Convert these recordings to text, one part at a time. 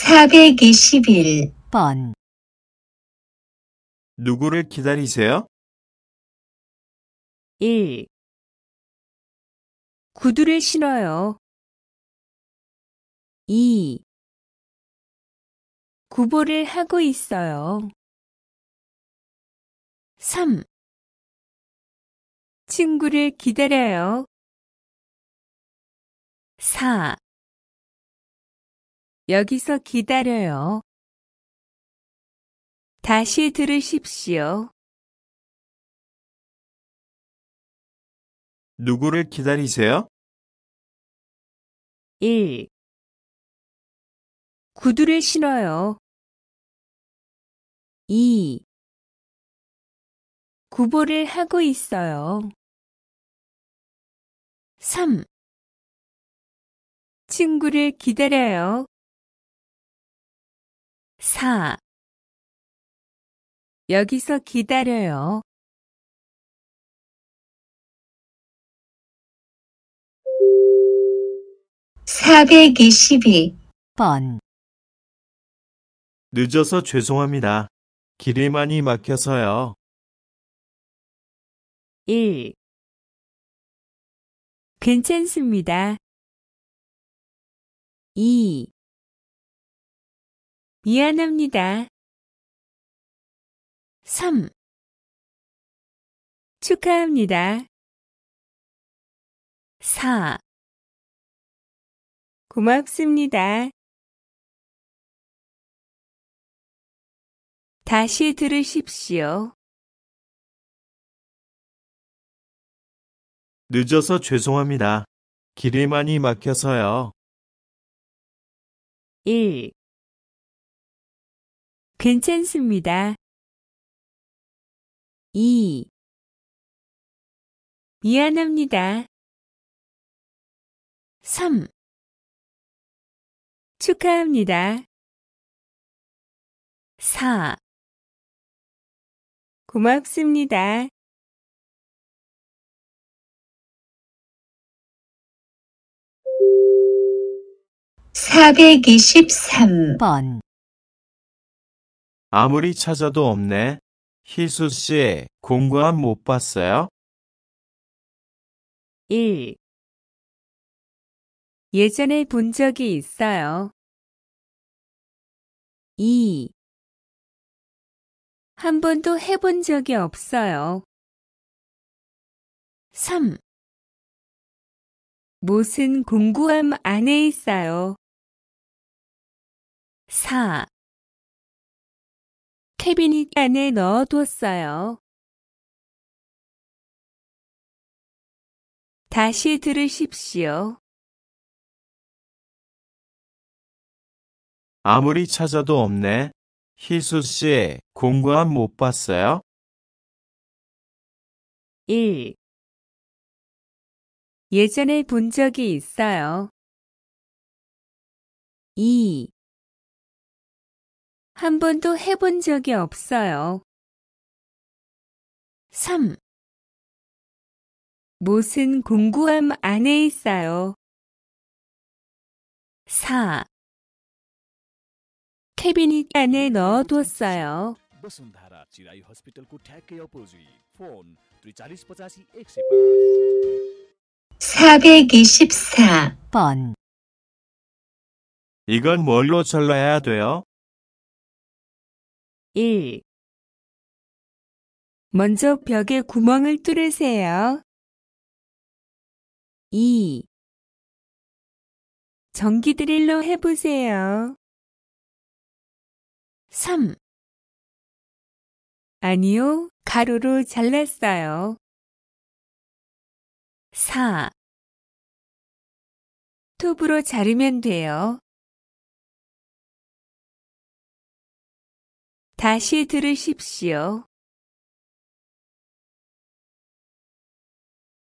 421번 누구를 기다리세요? 1. 구두를 신어요. 2. 구보를 하고 있어요. 3. 친구를 기다려요. 4. 여기서 기다려요. 다시 들으십시오. 누구를 기다리세요? 1. 구두를 신어요. 2. 구보를 하고 있어요. 3. 친구를 기다려요. 4 여기서 기다려요. 4 2이번 늦어서 죄송합니다. 길이 많이 막혀서요. 1. 괜찮습니다. 2. 미안합니다. 3. 축하합니다. 4. 고맙습니다. 다시 들으십시오. 늦어서 죄송합니다. 길이 많이 막혀서요. 1. 괜찮습니다. 2. 미안합니다. 3. 축하합니다. 4. 고맙습니다. 4 2 3번 아무리 찾아도 없네. 희수 씨, 공구함 못 봤어요? 1. 예전에 본 적이 있어요. 2. 한 번도 해본 적이 없어요. 3. 못은 공구함 안에 있어요. 4. 스테빈 안에 넣어뒀어요. 다시 들으십시오. 아무리 찾아도 없네. 희수 씨, 공구함 못 봤어요? 1. 예전에 본 적이 있어요. 2. 한 번도 해본 적이 없어요. 3. 못은 공구함 안에 있어요. 4. 캐비닛 안에 넣어뒀어요. वसुन्धारा चिराई ह स ् प 424번 이건 뭘로 잘라야 돼요? 1. 먼저 벽에 구멍을 뚫으세요. 2. 전기 드릴로 해보세요. 3. 아니요, 가로로 잘랐어요. 4. 톱으로 자르면 돼요. 다시 들으십시오.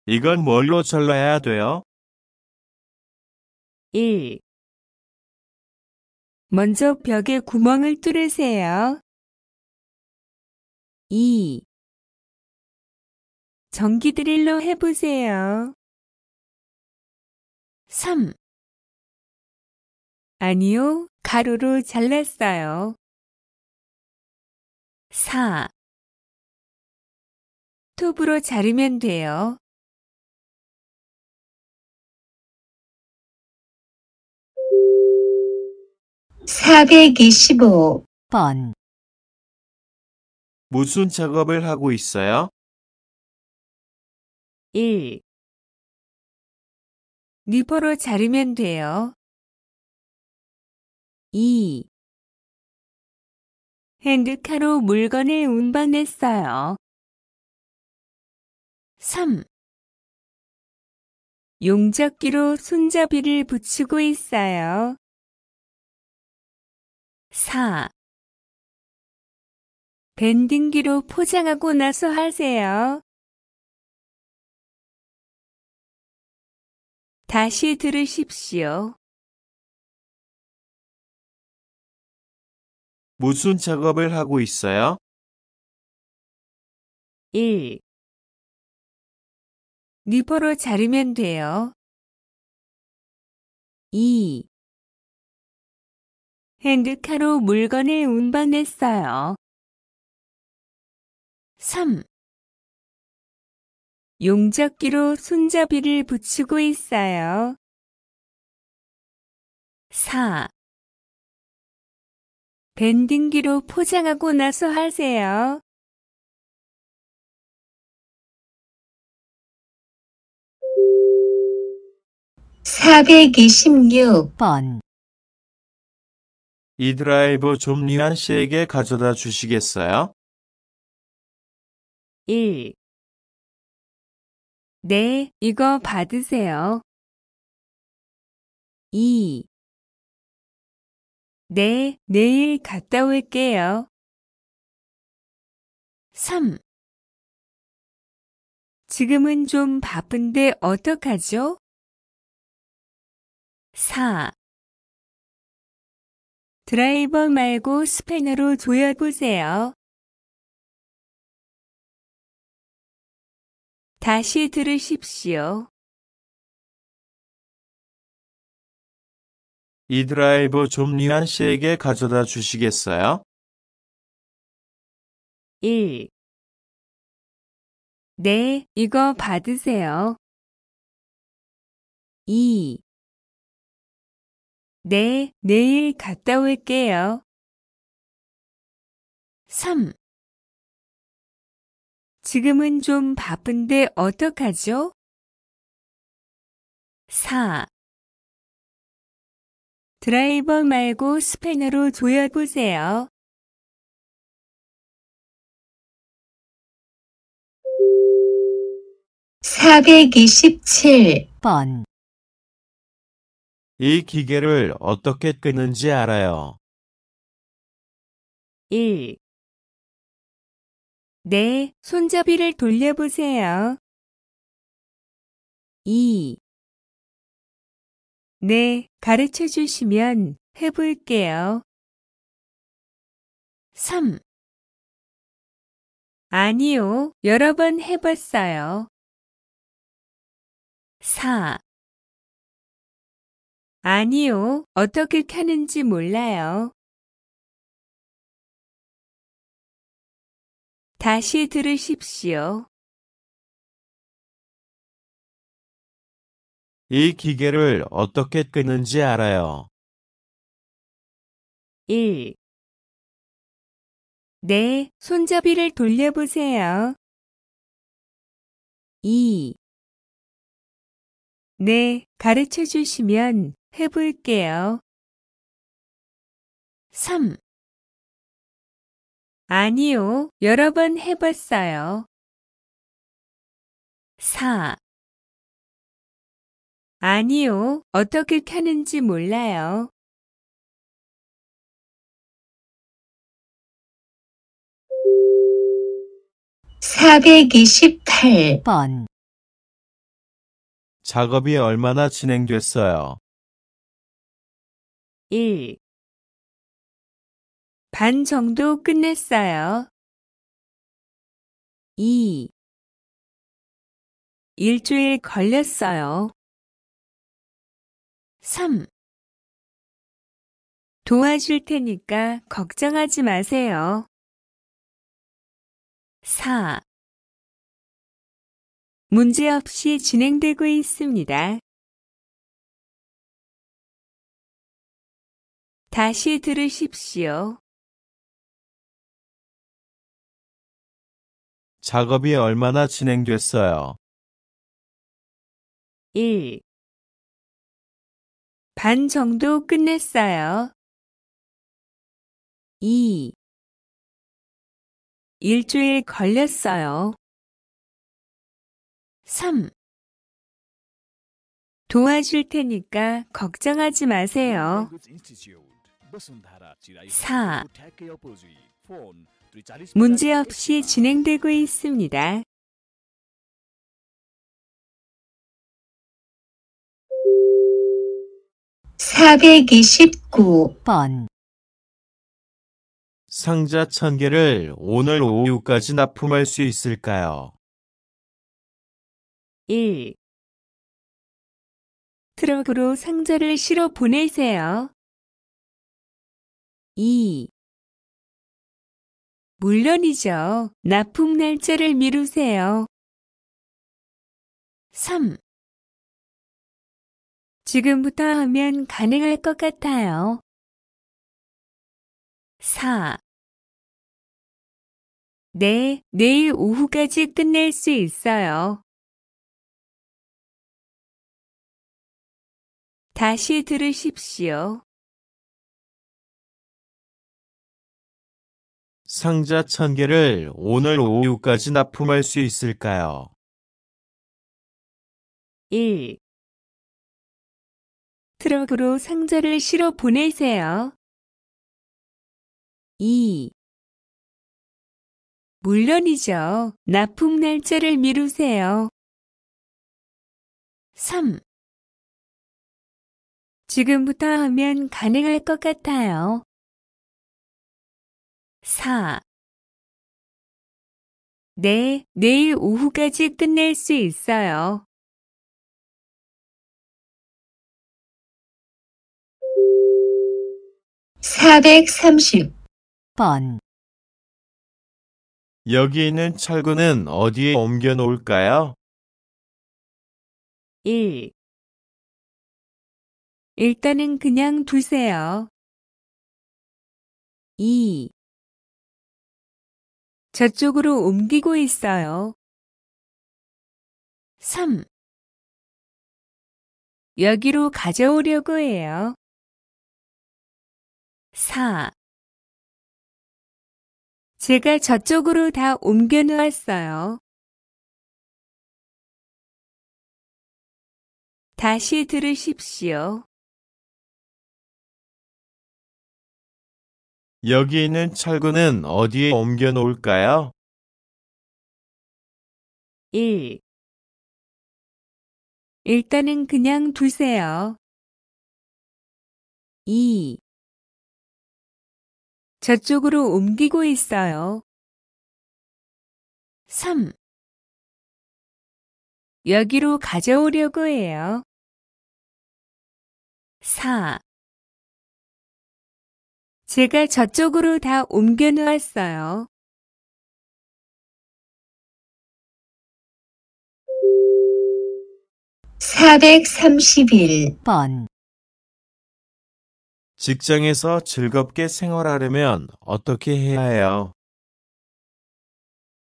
이건 뭘로 잘라야 돼요? 1. 먼저 벽에 구멍을 뚫으세요. 2. 전기 드릴로 해보세요. 3. 아니요, 가로로 잘랐어요. 4 톱으로 자르면 돼요. 425번 무슨 작업을 하고 있어요? 1. 니퍼로 자르면 돼요. 2. 핸드카로 물건을 운반했어요. 3. 용접기로 손잡이를 붙이고 있어요. 4. 밴딩기로 포장하고 나서 하세요. 다시 들으십시오. 무슨 작업을 하고 있어요? 1. 니퍼로 자르면 돼요. 2. 핸드카로 물건을 운반했어요. 3. 용접기로 손잡이를 붙이고 있어요. 4. 밴딩기로 포장하고 나서 하세요. 4 2 6번이 드라이브 좀 리안 씨에게 가져다 주시겠어요? 1 네, 이거 받으세요. 2 네, 내일 갔다 올게요. 3. 지금은 좀 바쁜데 어떡하죠? 4. 드라이버 말고 스패너로 조여보세요. 다시 들으십시오. 이 드라이브 좀 리안 씨에게 가져다 주시겠어요? 1. 네, 이거 받으세요. 2. 네, 내일 갔다 올게요. 3. 지금은 좀 바쁜데 어떡하죠? 4. 드라이버 말고 스패너로 조여보세요. (427번) 이 기계를 어떻게 끄는지 알아요. 1. 네, 손잡이를 돌려보세요. 2. 네, 가르쳐 주시면 해볼게요. 3. 아니요, 여러 번 해봤어요. 4. 아니요, 어떻게 켜는지 몰라요. 다시 들으십시오. 이 기계를 어떻게 끄는지 알아요. 1. 네, 손잡이를 돌려보세요. 2. 네, 가르쳐 주시면 해볼게요. 3. 아니요, 여러 번 해봤어요. 4. 아니요. 어떻게 타는지 몰라요. 사백이번 작업이 얼마나 진행됐어요? 1. 반 정도 끝냈어요. 2. 일주일 걸렸어요. 3. 도와줄 테니까 걱정하지 마세요. 4. 문제없이 진행되고 있습니다. 다시 들으십시오. 작업이 얼마나 진행됐어요? 1. 반 정도 끝냈어요. 2. 일주일 걸렸어요. 3. 도와줄 테니까 걱정하지 마세요. 4. 문제없이 진행되고 있습니다. 429번 상자 1000개를 오늘 오후까지 납품할 수 있을까요? 1. 트럭으로 상자를 실어 보내세요. 2. 물론이죠. 납품 날짜를 미루세요. 3. 지금부터 하면 가능할 것 같아요. 4. 네, 내일 오후까지 끝낼 수 있어요. 다시 들으십시오. 상자 1개를 오늘 오후까지 납품할 수 있을까요? 1. 트럭으로 상자를 실어 보내세요. 2. 물론이죠. 납품 날짜를 미루세요. 3. 지금부터 하면 가능할 것 같아요. 4. 네, 내일 오후까지 끝낼 수 있어요. 430번 여기 있는 철근은 어디에 옮겨 놓을까요? 1. 일단은 그냥 두세요. 2. 저쪽으로 옮기고 있어요. 3. 여기로 가져오려고 해요. 사. 제가 저쪽으로 다 옮겨 놓았어요. 다시 들으십시오. 여기 있는 철근은 어디에 옮겨 놓을까요? 1. 일단은 그냥 두세요. 2. 저쪽으로 옮기고 있어요. 3. 여기로 가져오려고 해요. 4. 제가 저쪽으로 다 옮겨 놓았어요. 431번 직장에서 즐겁게 생활하려면 어떻게 해야 해요?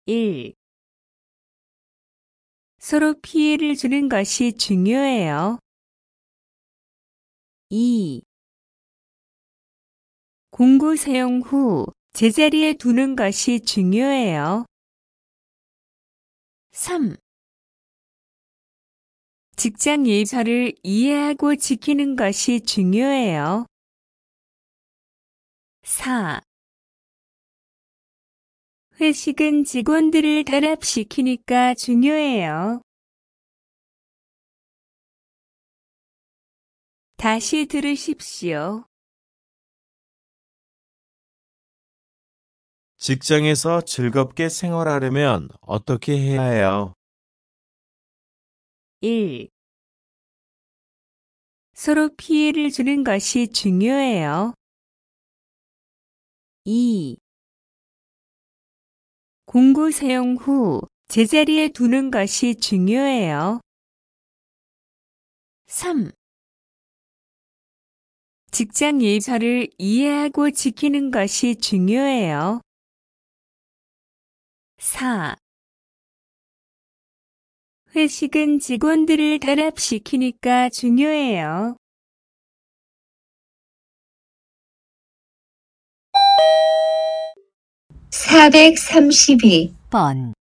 1. 서로 피해를 주는 것이 중요해요. 2. 공구 사용 후 제자리에 두는 것이 중요해요. 3. 직장 예절을 이해하고 지키는 것이 중요해요. 사 회식은 직원들을 단합시키니까 중요해요. 다시 들으십시오. 직장에서 즐겁게 생활하려면 어떻게 해야 해요? 1. 서로 피해를 주는 것이 중요해요. 2. 공구 사용 후 제자리에 두는 것이 중요해요. 3. 직장 예절을 이해하고 지키는 것이 중요해요. 4. 회식은 직원들을 단합시키니까 중요해요. 432번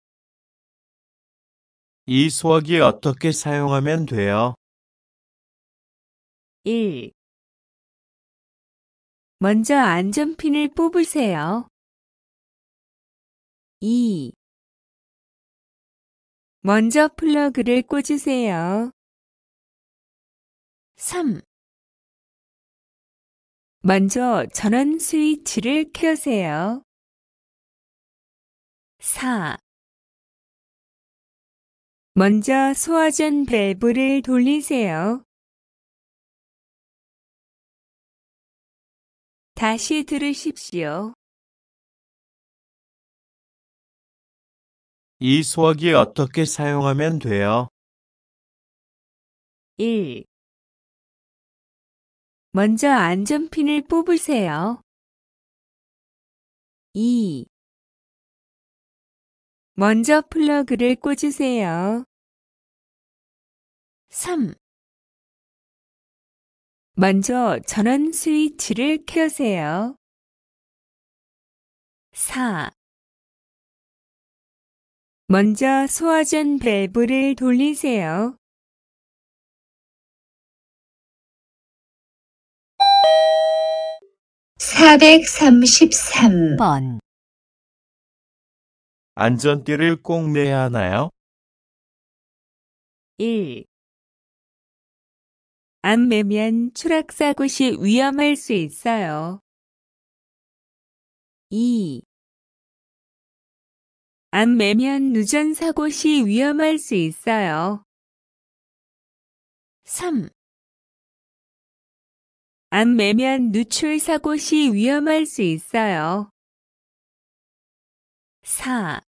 이수화기 어떻게 사용하면 돼요? 1. 먼저 안전핀을 뽑으세요. 2. 먼저 플러그를 꽂으세요. 3. 먼저 전원 스위치를 켜세요. 4. 먼저 소화전 밸브를 돌리세요. 다시 들으십시오. 이 소화기 어떻게 사용하면 돼요? 1. 먼저 안전핀을 뽑으세요. 2. 먼저 플러그를 꽂으세요. 3. 먼저 전원 스위치를 켜세요. 4. 먼저 소화전 밸브를 돌리세요. 433번 안전띠를 꼭 매야 하나요? 1. 안 매면 추락사고시 위험할 수 있어요. 2. 안 매면 누전사고시 위험할 수 있어요. 3. 안 매면 누출 사고 시 위험할 수 있어요. 4.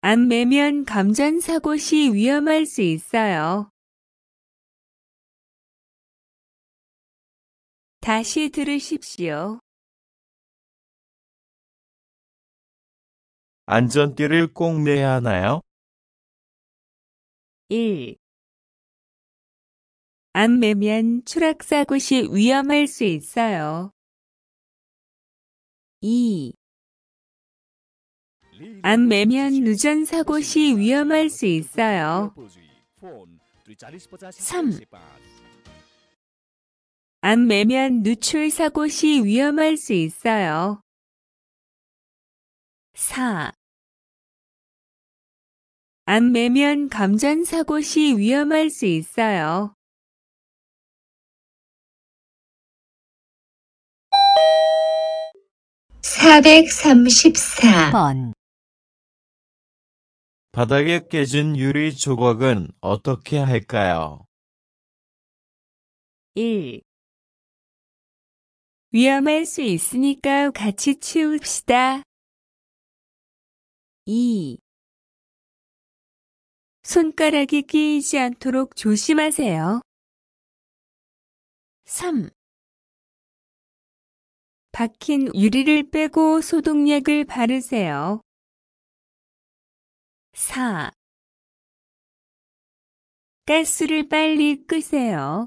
안 매면 감전 사고 시 위험할 수 있어요. 다시 들으십시오. 안전띠를 꼭 매야 하나요? 1. 안 매면 추락사고시 위험할 수 있어요. 2. 안 매면 누전사고시 위험할 수 있어요. 3. 안 매면 누출사고시 위험할 수 있어요. 4. 안 매면 감전사고시 위험할 수 있어요. 434번 바닥에 깨진 유리 조각은 어떻게 할까요? 1. 위험할 수 있으니까 같이 치웁시다. 2. 손가락이 끼이지 않도록 조심하세요. 3. 박힌 유리를 빼고 소독약을 바르세요. 4. 가스를 빨리 끄세요.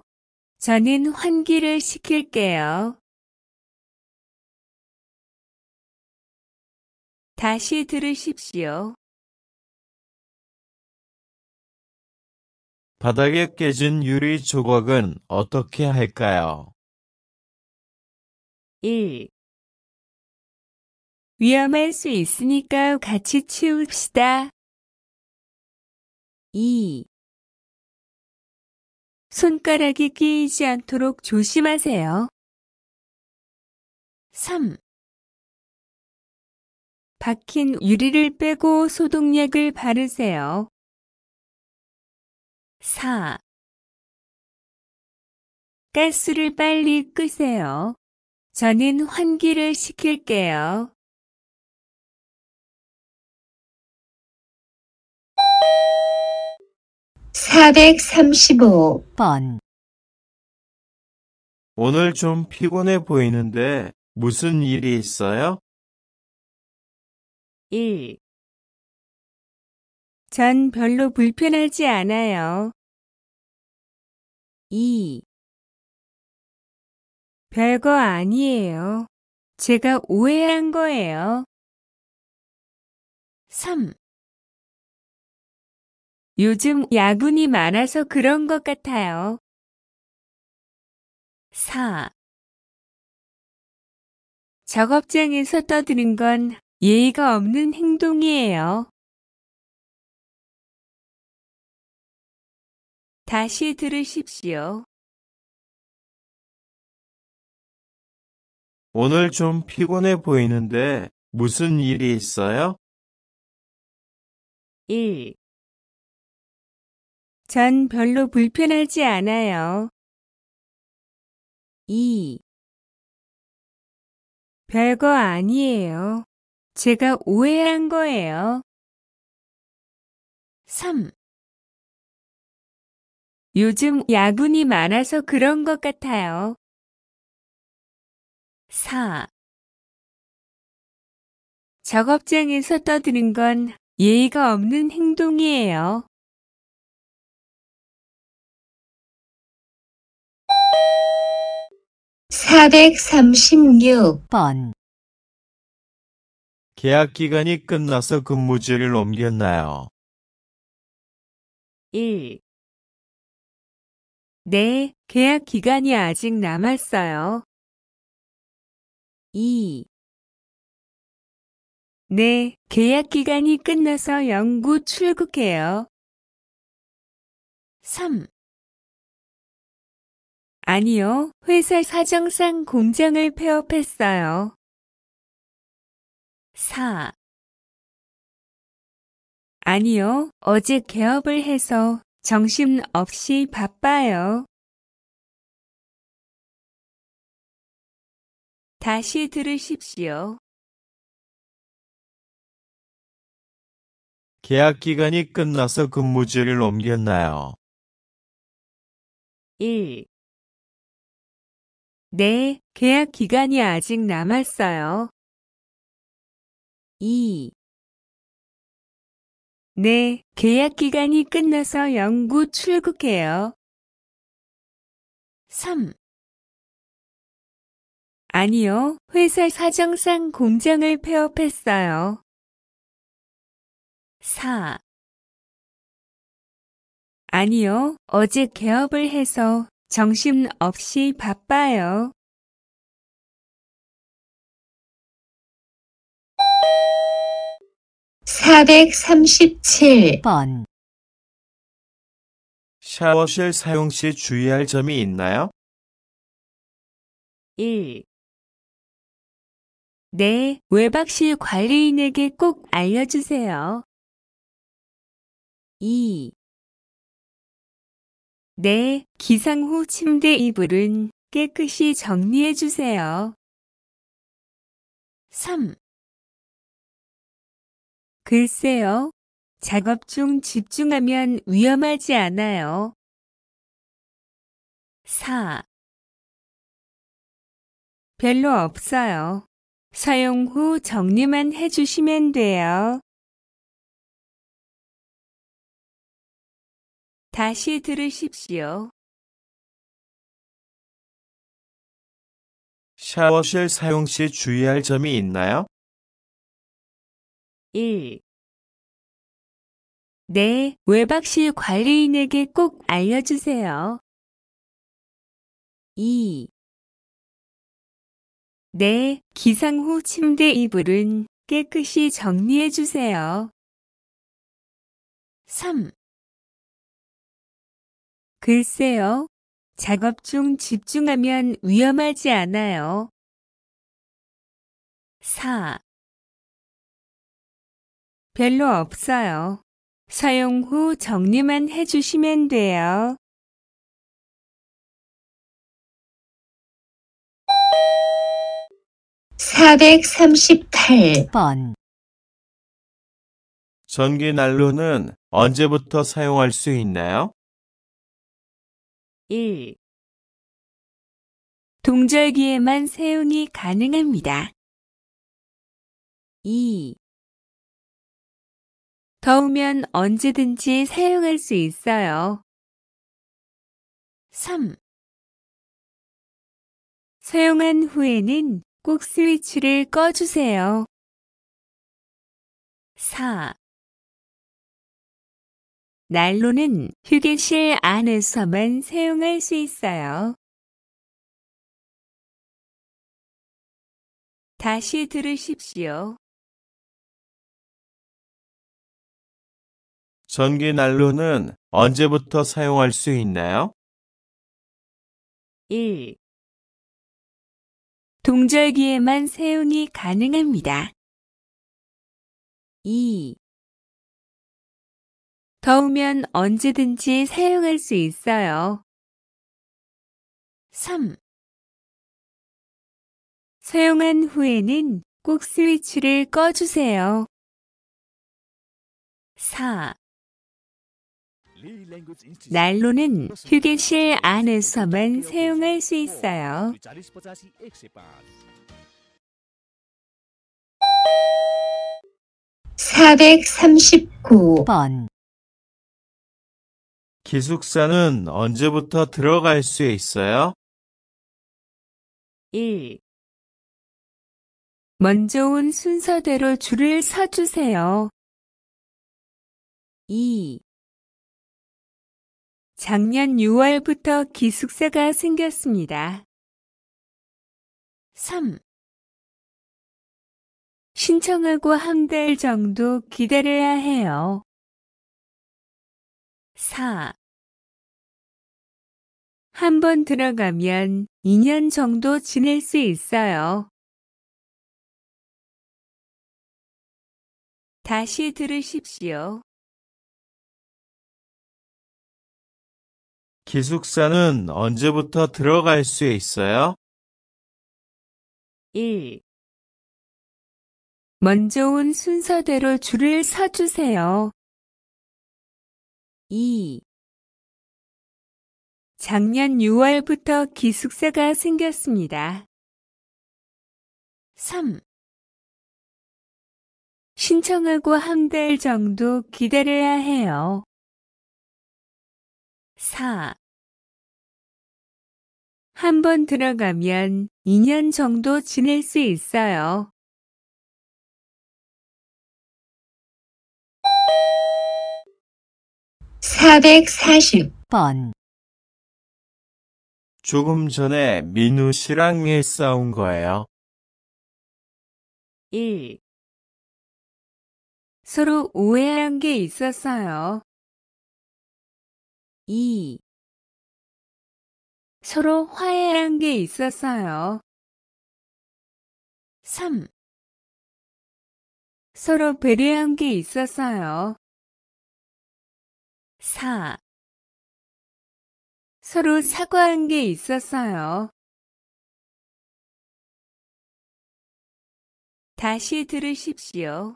저는 환기를 시킬게요. 다시 들으십시오. 바닥에 깨진 유리 조각은 어떻게 할까요? 1. 위험할 수 있으니까 같이 치웁시다. 2. 손가락이 끼이지 않도록 조심하세요. 3. 박힌 유리를 빼고 소독약을 바르세요. 4. 가스를 빨리 끄세요. 저는 환기를 시킬게요. 4 3 5번 오늘 좀 피곤해 보이는데 무슨 일이 있어요? 일. 전 별로 불편하지 않아요. 이. 별거 아니에요. 제가 오해한 거예요. 3. 요즘 야근이 많아서 그런 것 같아요. 4. 작업장에서 떠드는 건 예의가 없는 행동이에요. 다시 들으십시오. 오늘 좀 피곤해 보이는데 무슨 일이 있어요? 1. 전 별로 불편하지 않아요. 2. 별거 아니에요. 제가 오해한 거예요. 3. 요즘 야근이 많아서 그런 것 같아요. 4. 작업장에서 떠드는 건 예의가 없는 행동이에요. 4 3 6번 계약 기간이 끝나서 근무지를 옮겼나요? 1. 네, 계약 기간이 아직 남았어요. 이. 네, 계약 기간이 끝나서 영구 출국해요. 3. 아니요, 회사 사정상 공장을 폐업했어요. 4. 아니요, 어제 개업을 해서 정신없이 바빠요. 다시 들으십시오. 계약 기간이 끝나서 근무지를 옮겼나요? 1. 네, 계약 기간이 아직 남았어요. 2. 네, 계약 기간이 끝나서 영구 출국해요. 3. 아니요, 회사 사정상 공장을 폐업했어요. 4. 아니요, 어제 개업을 해서 정신없이 바빠요. 사백삼번 샤워실 사용 시 주의할 점이 있나요? 1. 네, 외박실 관리인에게 꼭 알려주세요. 2. 네, 기상 후 침대 이불은 깨끗이 정리해 주세요. 3. 글쎄요. 작업 중 집중하면 위험하지 않아요. 4. 별로 없어요. 사용 후 정리만 해주시면 돼요. 다시 들으십시오. 샤워실 사용 시 주의할 점이 있나요? 1. 네, 외박실 관리인에게 꼭 알려주세요. 2. 네, 기상 후 침대 이불은 깨끗이 정리해 주세요. 3. 글쎄요. 작업 중 집중하면 위험하지 않아요. 4. 별로 없어요. 사용 후 정리만 해주시면 돼요. 438번 전기 난로는 언제부터 사용할 수 있나요? 1. 동절기에만 사용이 가능합니다. 2. 더우면 언제든지 사용할 수 있어요. 3. 사용한 후에는 꼭 스위치를 꺼주세요. 4. 난로는 휴게실 안에서만 사용할 수 있어요. 다시 들으십시오. 전기 난로는 언제부터 사용할 수 있나요? 1. 동절기에만 사용이 가능합니다. 2. 더우면 언제든지 사용할 수 있어요. 3. 사용한 후에는 꼭 스위치를 꺼주세요. 4. 난로는 휴게실 안에서만 사용할 수 있어요. 4 3 9번 기숙사는 언제부터 들어갈 수 있어요? 1. 먼저 온 순서대로 줄을 서주세요. 2. 작년 6월부터 기숙사가 생겼습니다. 3. 신청하고 한 달 정도 기다려야 해요. 4. 한번 들어가면 2년 정도 지낼 수 있어요. 다시 들으십시오. 기숙사는 언제부터 들어갈 수 있어요? 1. 먼저 온 순서대로 줄을 서주세요. 2. 작년 6월부터 기숙사가 생겼습니다. 3. 신청하고 한 달 정도 기다려야 해요. 4. 한번 들어가면 2년 정도 지낼 수 있어요. 4 4 0번 조금 전에 민우 씨랑 일 싸운 거예요. 1. 서로 오해한 게 있었어요. 이 서로 화해한 게 있었어요. 3. 서로 배려한 게 있었어요. 4. 서로 사과한 게 있었어요. 다시 들으십시오.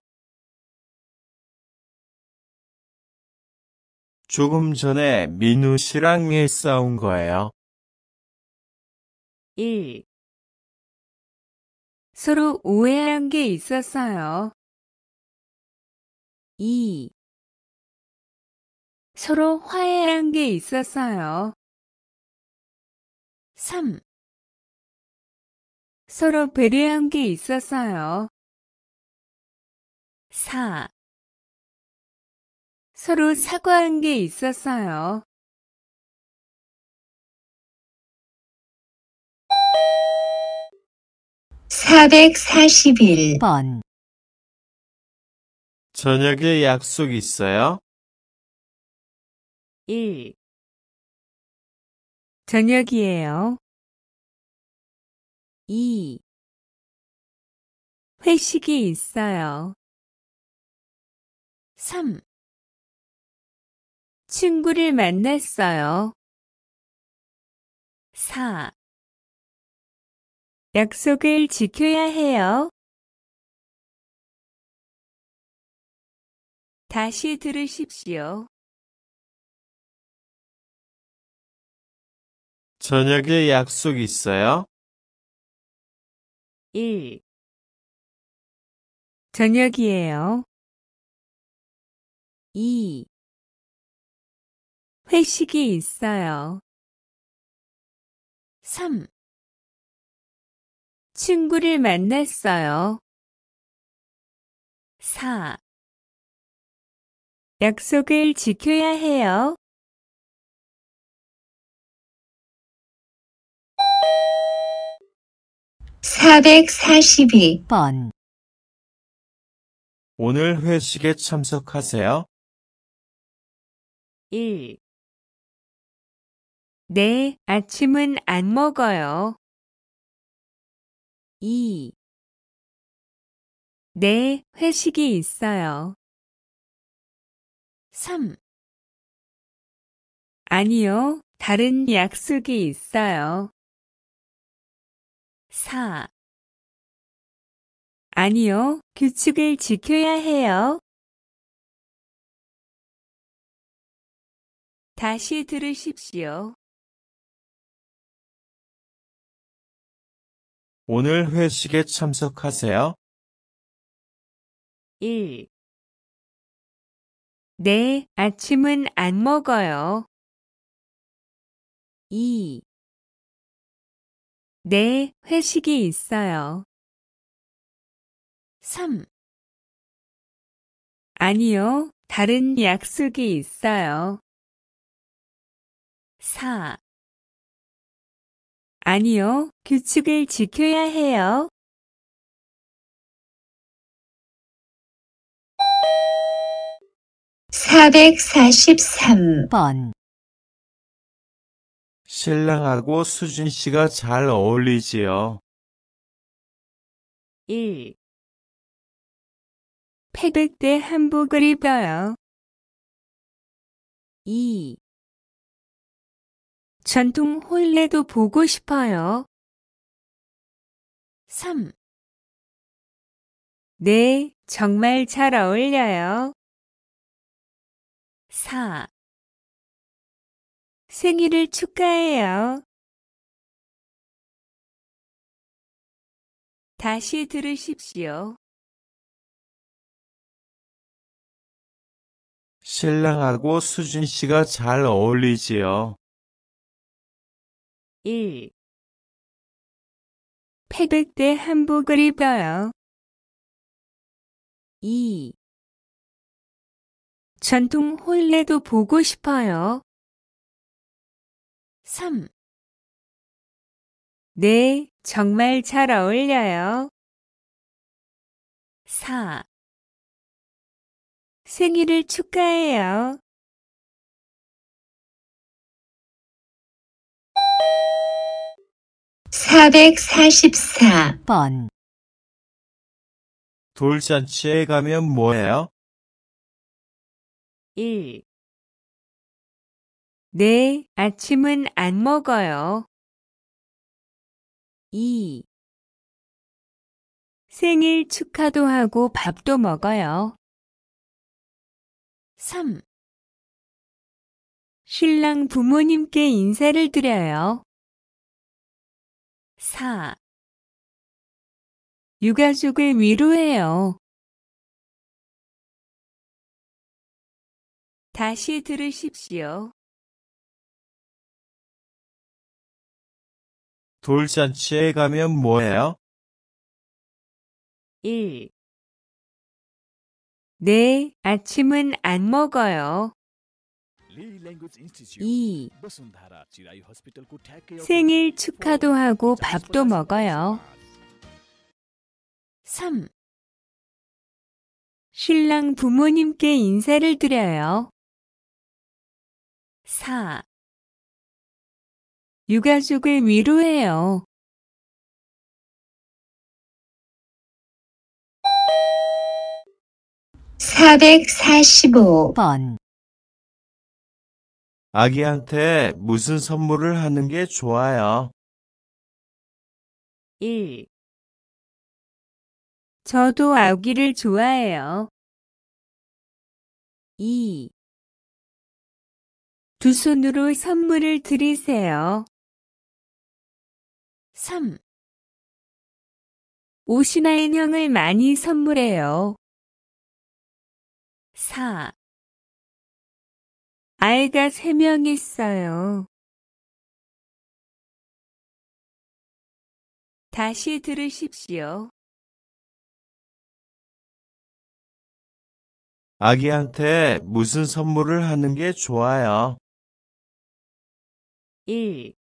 조금 전에 민우 씨랑 일싸운 거예요. 1. 서로 오해한 게 있었어요. 2. 서로 화해한 게 있었어요. 3. 서로 배려한 게 있었어요. 4. 서로 사과한 게 있었어요. 사백사번 저녁에 약속 있어요? 일 저녁이에요. 이 회식이 있어요. 삼 친구를 만났어요. 4. 약속을 지켜야 해요. 다시 들으십시오. 저녁에 약속 있어요? 1. 저녁이에요. 2. 회식이 있어요. 3. 친구를 만났어요. 4. 약속을 지켜야 해요. 사백사번 오늘 회식에 참석하세요. 1. 네, 아침은 안 먹어요. 2. 네, 회식이 있어요. 3. 아니요, 다른 약속이 있어요. 4. 아니요, 규칙을 지켜야 해요. 다시 들으십시오. 오늘 회식에 참석하세요. 1. 네, 아침은 안 먹어요. 2. 네, 회식이 있어요. 3. 아니요, 다른 약속이 있어요. 4. 아니요, 규칙을 지켜야 해요. 4 4 3번 신랑하고 수진 씨가 잘 어울리지요. 1. 폐백대 한복을 입어요. 2. 전통 혼례도 보고 싶어요. 3. 네, 정말 잘 어울려요. 4. 생일을 축하해요. 다시 들으십시오. 신랑하고 수진 씨가 잘 어울리지요. 1. 패백대 한복을 입어요. 2. 전통 홀레도 보고 싶어요. 3. 네, 정말 잘 어울려요. 4. 생일을 축하해요. 444번 돌잔치에 가면 뭐해요? 1. 네, 아침은 안 먹어요. 2. 생일 축하도 하고 밥도 먹어요. 3. 신랑 부모님께 인사를 드려요. 4. 유가족을 위로해요. 다시 들으십시오. 돌잔치에 가면 뭐해요? 1. 네, 아침은 안 먹어요. 2. 생일 축하도 하고 밥도 먹어요. 3. 신랑 부모님께 인사를 드려요. 4. 유가족을 위로해요. 4 4 5번 아기한테 무슨 선물을 하는 게 좋아요? 1. 저도 아기를 좋아해요. 2. 두 손으로 선물을 드리세요. 3. 오시나 인형을 많이 선물해요. 4. 아이가 세 명 있어요. 다시 들으십시오. 아기한테 무슨 선물을 하는 게 좋아요? 1.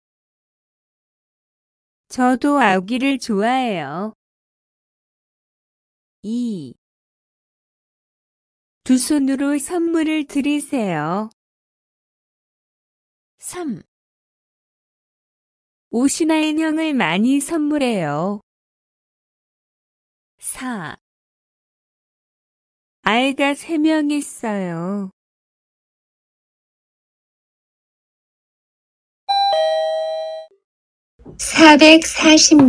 저도 아기를 좋아해요. 2. 두 손으로 선물을 드리세요. 3. 옷이나 인형을 많이 선물해요. 4. 아이가 3명 있어요. 4 4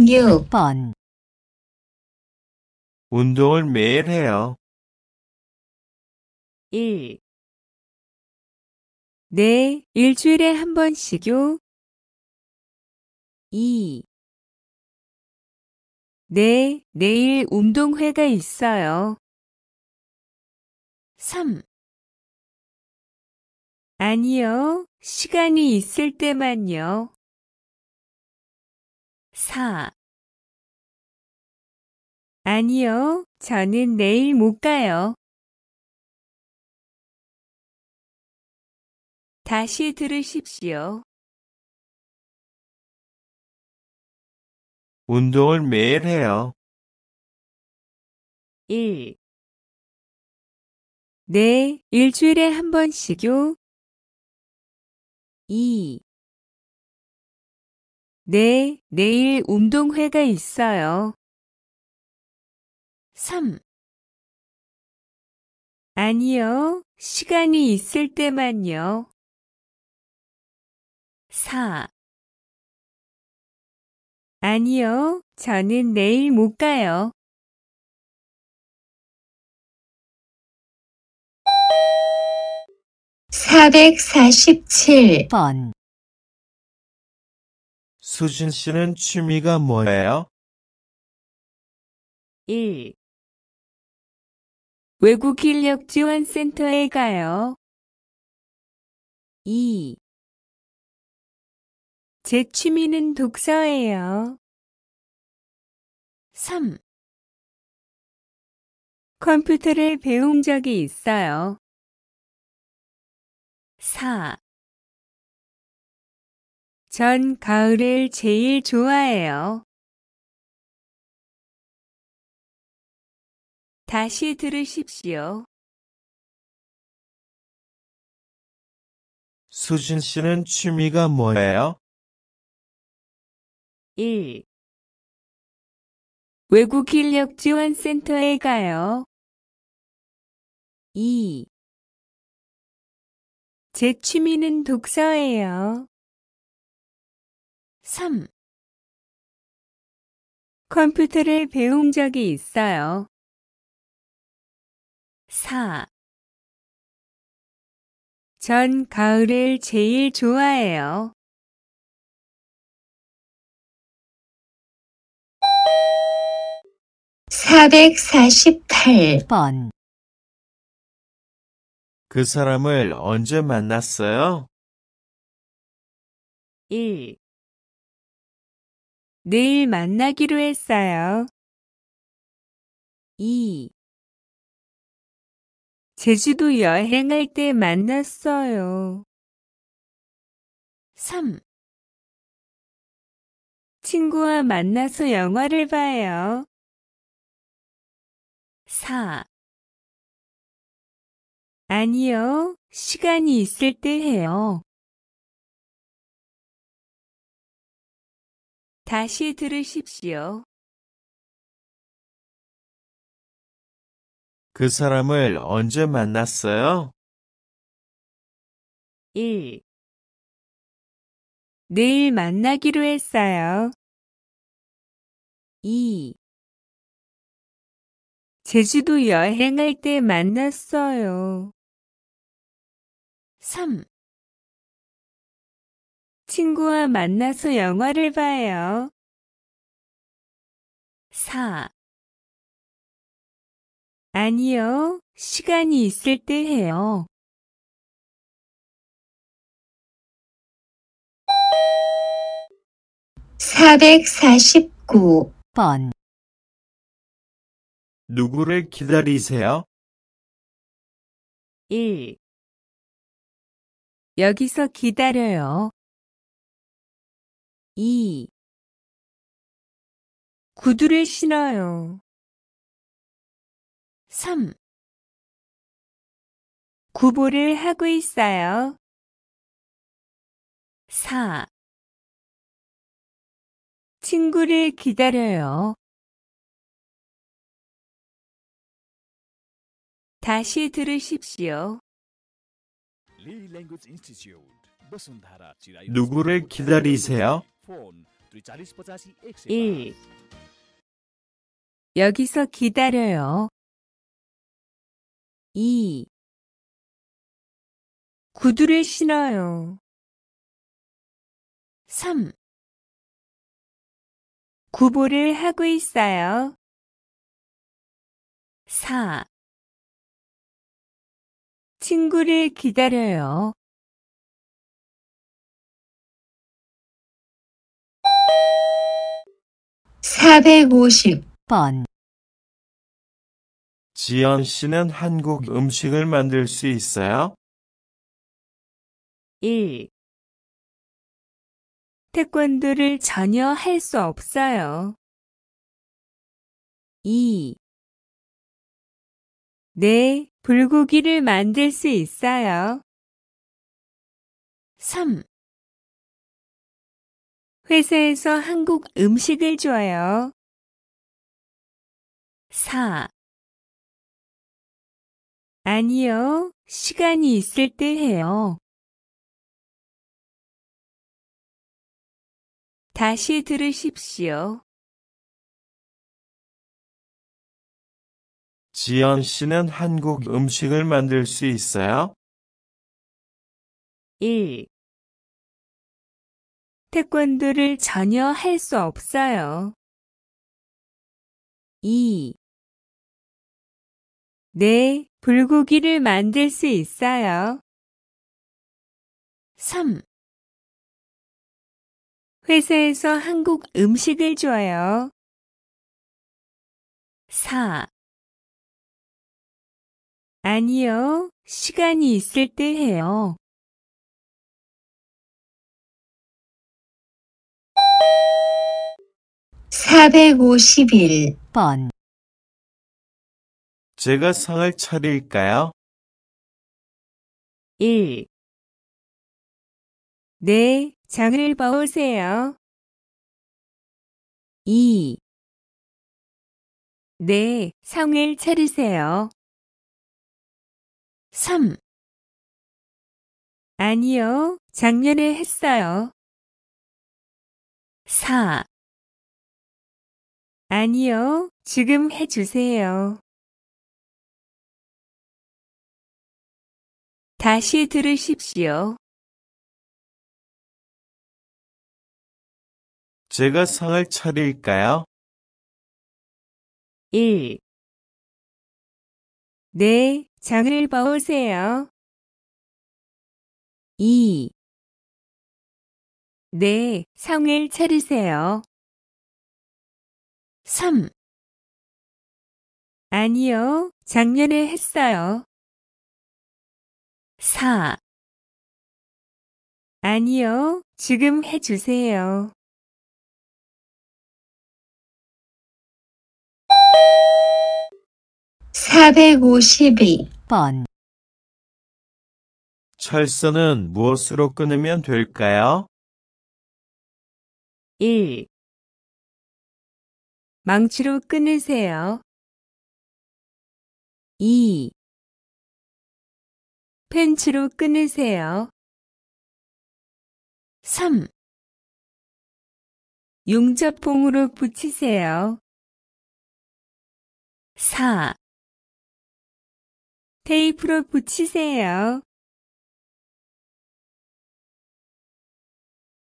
6번 운동을 매일 해요. 1. 네, 일주일에 한 번씩요. 2. 네, 내일 운동회가 있어요. 3. 아니요, 시간이 있을 때만요. 4. 아니요, 저는 내일 못 가요. 다시 들으십시오. 운동을 매일 해요. 1. 네, 일주일에 한 번씩요. 2. 네, 내일 운동회가 있어요. 3. 아니요, 시간이 있을 때만요. 4 아니요, 저는 내일 못 가요. 사백사번 수진 씨는 취미가 뭐예요? 1. 외국 인력 지원센터에 가요. 2. 제 취미는 독서예요. 3. 컴퓨터를 배운 적이 있어요. 4. 전 가을을 제일 좋아해요. 다시 들으십시오. 수진 씨는 취미가 뭐예요? 1. 외국 인력 지원 센터에 가요. 2. 제 취미는 독서예요. 3. 컴퓨터를 배운 적이 있어요. 4. 전 가을을 제일 좋아해요. 448번 그 사람을 언제 만났어요? 1. 내일 만나기로 했어요. 2. 제주도 여행할 때 만났어요. 3. 친구와 만나서 영화를 봐요. 4. 아니요. 시간이 있을 때 해요. 다시 들으십시오. 그 사람을 언제 만났어요? 1. 내일 만나기로 했어요. 이 제주도 여행할 때 만났어요. 3. 친구와 만나서 영화를 봐요. 4. 아니요, 시간이 있을 때 해요. 사백사 번 누구를 기다리세요? 1. 여기서 기다려요. 2. 구두를 신어요. 3. 구보를 하고 있어요. 4. 친구를 기다려요. 다시 들으십시오. 누구를 기다리세요? 1. 여기서 기다려요. 2. 구두를 신어요. 3. 구보를 하고 있어요. 4. 친구를 기다려요. 450번 지연 씨는 한국 음식을 만들 수 있어요? 1. 태권도를 전혀 할 수 없어요. 2. 네, 불고기를 만들 수 있어요. 3. 회사에서 한국 음식을 줘요. 4. 아니요, 시간이 있을 때 해요. 다시 들으십시오. 지연 씨는 한국 음식을 만들 수 있어요? 1. 태권도를 전혀 할 수 없어요. 2. 네, 불고기를 만들 수 있어요. 3. 회사에서 한국 음식을 줘요. 4. 아니요. 시간이 있을 때 해요. 사백오번 제가 상을 차릴까요? 1. 네, 장을 봐오세요. 2. 네, 성을 차리세요. 3. 아니요, 작년에 했어요. 4. 아니요, 지금 해주세요. 다시 들으십시오. 제가 상을 차릴까요? 1. 네, 장을 봐오세요. 2. 네, 상을 차리세요. 3. 아니요, 작년에 했어요. 4. 아니요, 지금 해주세요. 452번 철선은 무엇으로 끊으면 될까요? 1. 망치로 끊으세요. 2. 펜치로 끊으세요. 3. 용접봉으로 붙이세요. 4. 테이프로 붙이세요.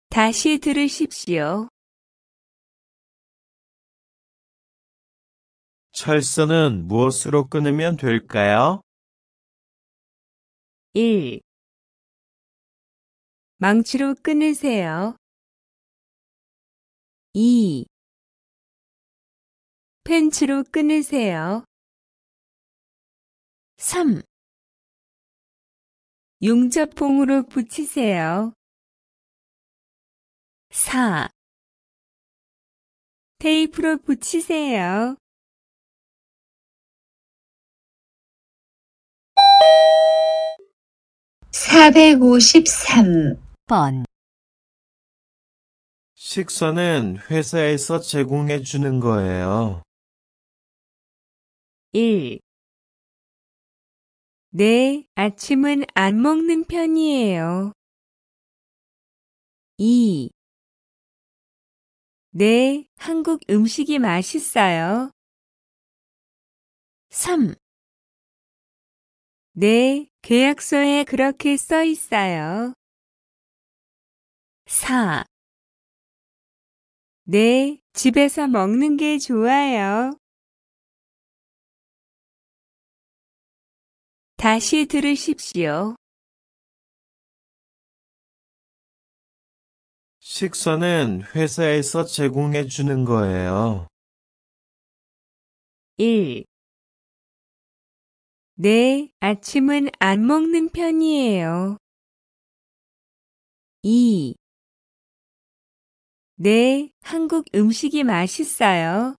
다시 들으십시오. 철선은 무엇으로 끊으면 될까요? 1. 망치로 끊으세요. 2. 펜치로 끊으세요. 3. 용접봉으로 붙이세요. 4. 테이프로 붙이세요. 4백오십번 식사는 회사에서 제공해 주는 거예요. 1. 네, 아침은 안 먹는 편이에요. 2. 네, 한국 음식이 맛있어요. 3. 네, 계약서에 그렇게 써 있어요. 4. 네, 집에서 먹는 게 좋아요. 다시 들으십시오. 식사는 회사에서 제공해 주는 거예요. 1. 네, 아침은 안 먹는 편이에요. 2. 네, 한국 음식이 맛있어요.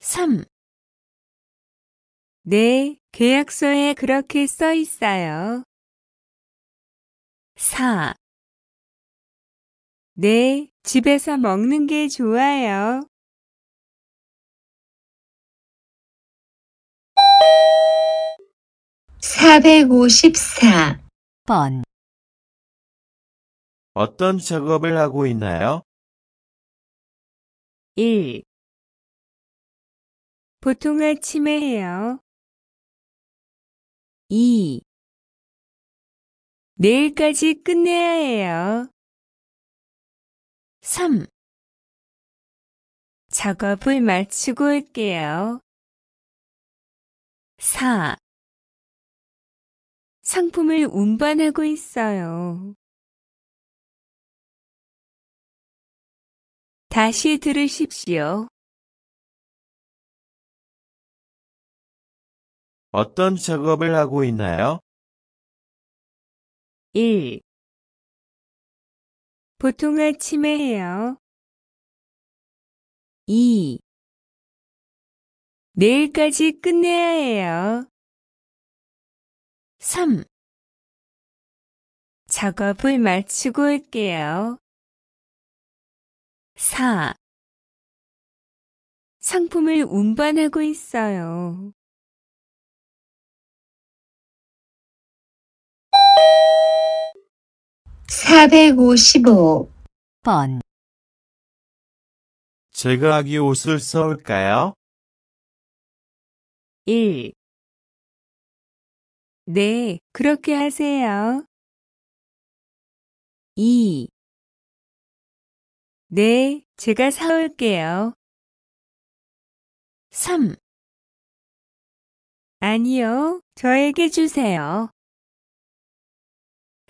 3. 네, 계약서에 그렇게 써 있어요. 4. 네, 집에서 먹는 게 좋아요. 사백오번 어떤 작업을 하고 있나요? 1. 보통 아침에 해요. 이 내일까지 끝내야 해요. 3. 작업을 마치고 올게요. 4. 상품을 운반하고 있어요. 다시 들으십시오. 어떤 작업을 하고 있나요? 1. 보통 아침에 해요. 2. 내일까지 끝내야 해요. 3. 작업을 마치고 올게요. 4. 상품을 운반하고 있어요. 455번 제가 아기 옷을 써올까요? 1. 네, 그렇게 하세요. 2. 네, 제가 사올게요. 3. 아니요, 저에게 주세요.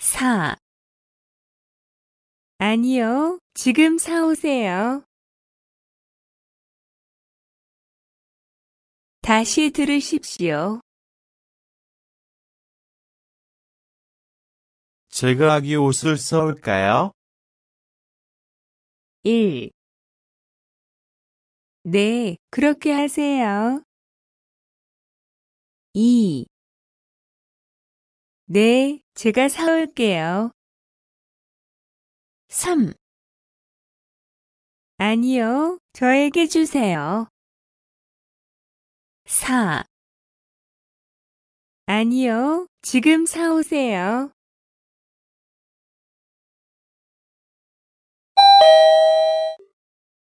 사 아니요, 지금 사오세요. 다시 들으십시오. 제가 아기 옷을 사올까요? 1. 네, 그렇게 하세요. 2. 네, 제가 사올게요. 3. 아니요, 저에게 주세요. 4. 아니요, 지금 사오세요.